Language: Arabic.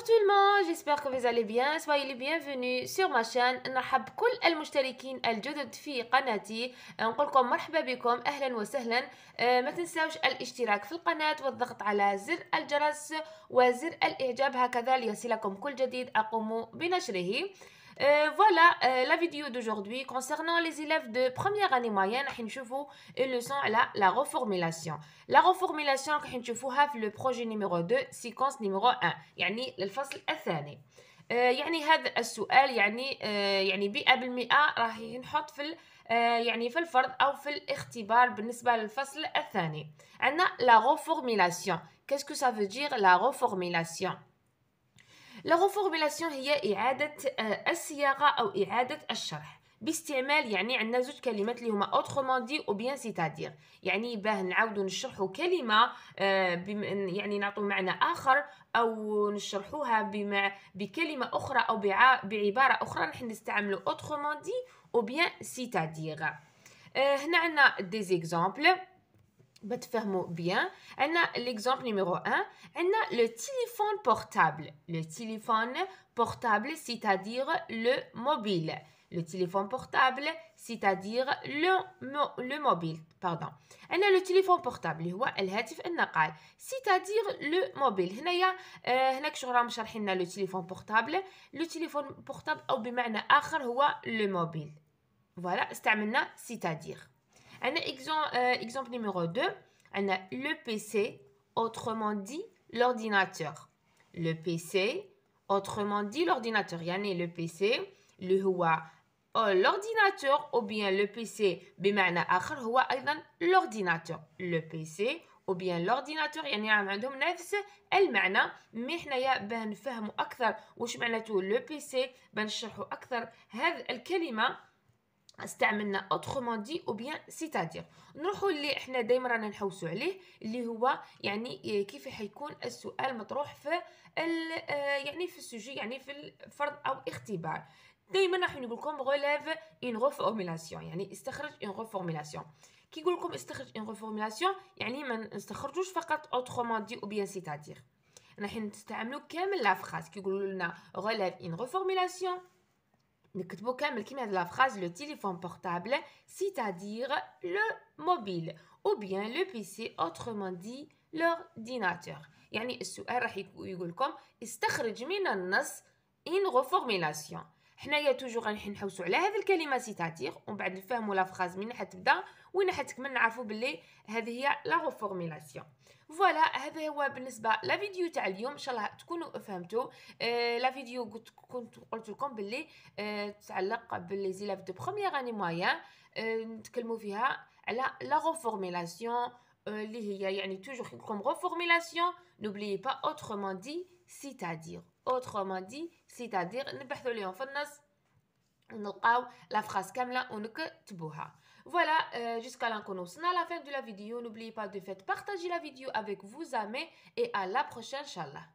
Bonjour tout le monde, j'espère que vous allez bien. Soyez les bienvenus sur نرحب بكل المشتركين الجدد في قناتي. نقولكم مرحبا بكم أهلا وسهلا. ما تنساوش الاشتراك في القناة والضغط على زر الجرس وزر الإعجاب هكذا ليصلكم كل جديد أقوم بنشره. Euh, voilà euh, la vidéo d'aujourd'hui concernant les élèves de première année moyenne. Nous une leçon la, la reformulation. La reformulation nous le projet numéro 2, séquence numéro 1, يعني الفصل الثاني. يعني هذا السؤال يعني يعني بيئة بالمئة راح نحط في يعني في الفرض أو في الاختبار بالنسبة للفصل الثاني. عندنا la reformulation. Qu'est-ce que ça veut dire la reformulation? لغوفورميلاسيون هي إعادة آه، الصياغة أو إعادة الشرح باستعمال يعني عندنا زوج كلمات اللي هما اوترومون دي او بيان سيتادير يعني باه نعاودو نشرحو كلمه آه، يعني نعطو معنى اخر او نشرحوها بما بكلمه اخرى او بعباره اخرى نحن نستعملو اوترومون دي او بيان سيتادير هنا عندنا دي زيكزامبل bien elle a l'exemple numéro 1 a le téléphone portable le téléphone portable c'est-à-dire le mobile le téléphone portable c'est-à-dire le, le mobile pardon a le téléphone portable a-t-elle c'est-à-dire le mobile هنايا آه هناك le téléphone portable le téléphone portable او le mobile voilà c'est-à-dire Un exemple numéro 2 on a le PC autrement dit l'ordinateur le PC autrement dit l'ordinateur Il يعني le PC le هو l'ordinateur ou bien le PC l'ordinateur le PC ou bien l'ordinateur il y a un elle m'a nefs, يعني il y a un مي de باه نفهموا اكثر واش معناته لو بي سي باه نشرحوا اكثر هذه الكلمه استعملنا اوترومون دي او بيان سيتادير نروحوا اللي احنا دائما رانا نحوسوا عليه اللي هو يعني آه، كيف حيكون السؤال مطروح في آه، يعني في السوجي يعني في الفرض او اختبار دائما راح نقول لكم غولاف ان غوفورميلاسيون يعني استخرج ان غوفورميلاسيون كي يقول لكم استخرج ان غوفورميلاسيون يعني ما نستخرجوش فقط اوترومون دي او بيان سيتادير راح نستعملو كامل لا فراس كي يقولوا لنا غوليف ان غوفورميلاسيون Nous avons vu la phrase le téléphone portable, c'est-à-dire le mobile, ou bien le PC, autrement dit l'ordinateur. Et le suède, il est comme Est-ce que vous une reformulation حنايا توجور غنحي نحوسو على هذه الكلمه سيتاتيغ ومن بعد نفهموا لا فراز من حتبدا وين حتكمل نعرفوا باللي هذه هي لا ريفورميلاسيون فوالا هذا هو بالنسبه لا فيديو تاع اليوم ان شاء الله تكونوا فهمتوا آه لا فيديو قلت كنت قلت لكم باللي آه تتعلق باللي زيلاف دو بروميير اني موان آه نتكلموا فيها على لا ريفورميلاسيون آه، اللي هي يعني توجور كوم ريفورميلاسيون نوبليي با اوترمون دي c'est-à-dire autrement dit c'est-à-dire ne ليهم في النص ونلقاو la phrase كامله ونكتبوها Voilà, euh, jusqu'à là à la fin de la vidéo. N'oubliez pas de faire partager la vidéo avec vous amis et à la prochaine, Inch'Allah.